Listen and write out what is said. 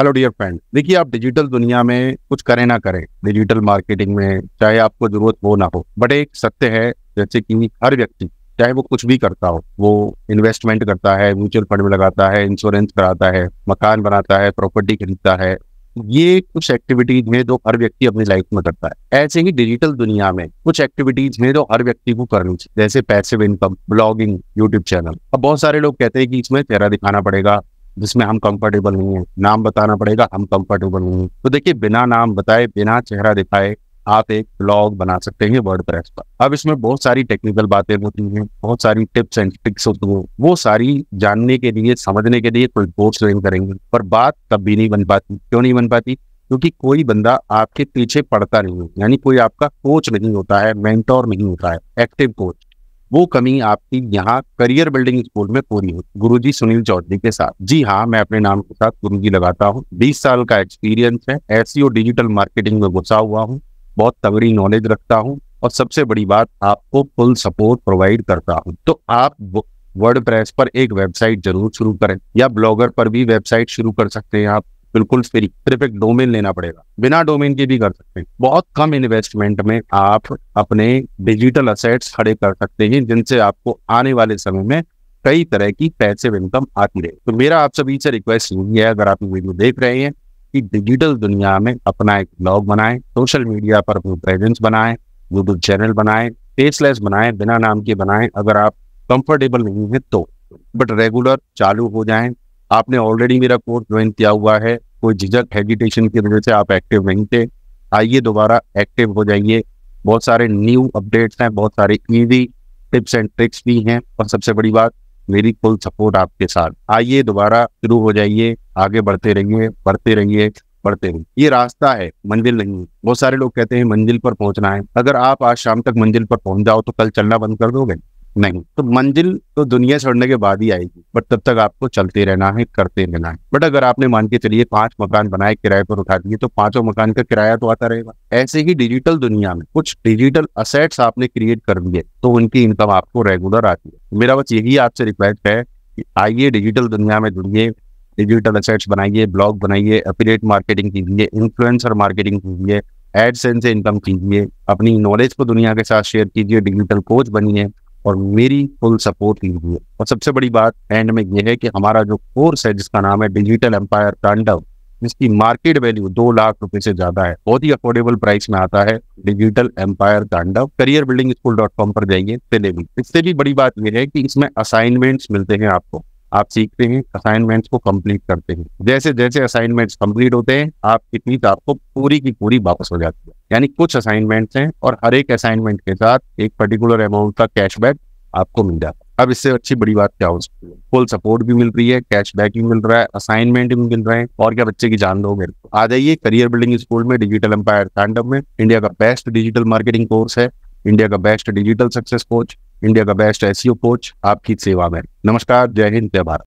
hello dear friend देखिए आप digital दुनिया में कुछ करें ना करें डिजिटल मार्केटिंग में चाहे आपको जरूरत हो ना हो बट एक सत्य है जैसे कि हर व्यक्ति चाहे वो कुछ भी करता हो वो इन्वेस्टमेंट करता है म्यूचुअल फंड में लगाता है इंश्योरेंस कराता है मकान बनाता है प्रॉपर्टी खरीदता है ये कुछ एक्टिविटीज में जो हर व्यक्ति अपनी लाइफ में करता है ऐसे ही डिजिटल दुनिया में कुछ एक्टिविटीज में जो हर व्यक्ति को करनी चाहिए जैसे passive income blogging YouTube channel अब बहुत सारे लोग कहते हैं कि इसमें चेहरा दिखाना पड़ेगा जिसमें हम कंफर्टेबल नहीं है नाम बताना पड़ेगा हम कंफर्टेबल नहीं है तो देखिए बिना नाम बताए बिना चेहरा दिखाए आप एक ब्लॉग बना सकते हैं वर्ड प्रेस पर अब इसमें बहुत सारी टेक्निकल बातें होती हैं बहुत सारी टिप्स एंड ट्रिक्स होती हैं वो सारी जानने के लिए समझने के लिए कोई कोर्स ज्वाइन करेंगे पर बात तब भी नहीं बन पाती क्यों नहीं बन पाती क्योंकि कोई बंदा आपके पीछे पड़ता नहीं है यानी कोई आपका कोच नहीं होता है मेंटोर नहीं होता है एक्टिव कोच वो कमी आपकी यहाँ करियर बिल्डिंग स्कूल में पूरी हो गुरु जी सुनील चौधरी के साथ जी हाँ मैं अपने नाम के साथ गुरु जी लगाता हूँ बीस साल का एक्सपीरियंस है ऐसी डिजिटल मार्केटिंग में घुसा हुआ हूँ बहुत तगड़ी नॉलेज रखता हूँ और सबसे बड़ी बात आपको फुल सपोर्ट प्रोवाइड करता हूँ तो आप वर्ड पर एक वेबसाइट जरूर शुरू करें या ब्लॉगर पर भी वेबसाइट शुरू कर सकते हैं आप बिल्कुल सिर्फ एक डोमेन लेना पड़ेगा बिना डोमेन के भी कर सकते हैं बहुत कम इन्वेस्टमेंट में आप अपने डिजिटल असेट्स खड़े कर सकते हैं जिनसे आपको आने वाले समय में कई तरह की पैसे इनकम आती रहे तो मेरा आप सभी से रिक्वेस्ट यही है अगर आप वीडियो देख रहे हैं कि डिजिटल दुनिया में अपना एक ब्लॉग बनाए सोशल मीडिया पर अपनी प्रेजेंस बनाए यूट्यूब चैनल बनाए फेसलेस बनाए बिना नाम के बनाए अगर आप कंफर्टेबल नहीं है तो बट रेगुलर चालू हो जाएं आपने ऑलरेडी मेरा कोर्स ज्वाइन किया हुआ है कोई झिझक हेजिटेशन की वजह से आप एक्टिव नहीं थे आइए दोबारा एक्टिव हो जाइए बहुत सारे न्यू अपडेट्स हैं बहुत सारे ईवी टिप्स एंड ट्रिक्स भी हैं और सबसे बड़ी बात मेरी फुल सपोर्ट आपके साथ आइए दोबारा शुरू हो जाइए आगे बढ़ते रहिए बढ़ते रहिए बढ़ते रहिए ये रास्ता है मंजिल नहीं बहुत सारे लोग कहते हैं मंजिल पर पहुंचना है अगर आप आज शाम तक मंजिल पर पहुंच जाओ तो कल चलना बंद कर दोगे नहीं तो मंजिल तो दुनिया छोड़ने के बाद ही आएगी बट तब तक आपको चलते रहना है करते रहना है बट अगर आपने मान के चलिए पांच मकान बनाए किराए पर उठा दिए तो पांचों मकान का किराया तो आता रहेगा ऐसे ही डिजिटल दुनिया में कुछ डिजिटल असेट्स आपने क्रिएट कर दिए तो उनकी इनकम आपको रेगुलर आती है मेरा बस यही आपसे रिक्वेस्ट है कि आइए डिजिटल दुनिया में जुड़िए डिजिटल असेट्स बनाइए ब्लॉग बनाइए अपीडेट मार्केटिंग कीजिए इन्फ्लुएंसर मार्केटिंग कीजिए एडसेंस से इनकम कीजिए अपनी नॉलेज को दुनिया के साथ शेयर कीजिए डिजिटल कोच बनिए और मेरी फुल सपोर्ट लीजिए और सबसे बड़ी बात एंड में यह है कि हमारा जो कोर्स है जिसका नाम है डिजिटल एम्पायर तांडव जिसकी मार्केट वैल्यू दो लाख रुपए से ज्यादा है बहुत ही अफोर्डेबल प्राइस में आता है digital empire Tandav career building school dot com पर जाइए इससे भी बड़ी बात यह है कि इसमें असाइनमेंट्स मिलते हैं आपको आप सीखते हैं असाइनमेंट्स को कंप्लीट करते हैं जैसे जैसे असाइनमेंट्स कंप्लीट होते हैं आप कितनी तो आपको पूरी की पूरी वापस हो जाती है यानी कुछ असाइनमेंट्स हैं और हर एक असाइनमेंट के साथ एक पर्टिकुलर अमाउंट का कैशबैक आपको मिल जाता है अब इससे अच्छी बड़ी बात क्या हो सकती है फुल सपोर्ट भी मिल रही है कैशबैक भी मिल रहा है असाइनमेंट भी मिल रहे हैं और क्या बच्चे की जान दो मेरे को आ जाइए करियर बिल्डिंग स्कूल में डिजिटल एम्पायर तांडव में इंडिया का बेस्ट डिजिटल मार्केटिंग कोर्स है इंडिया का best digital success coach India का बेस्ट एसईओ कोच आपकी सेवा में नमस्कार जय हिंद जय भारत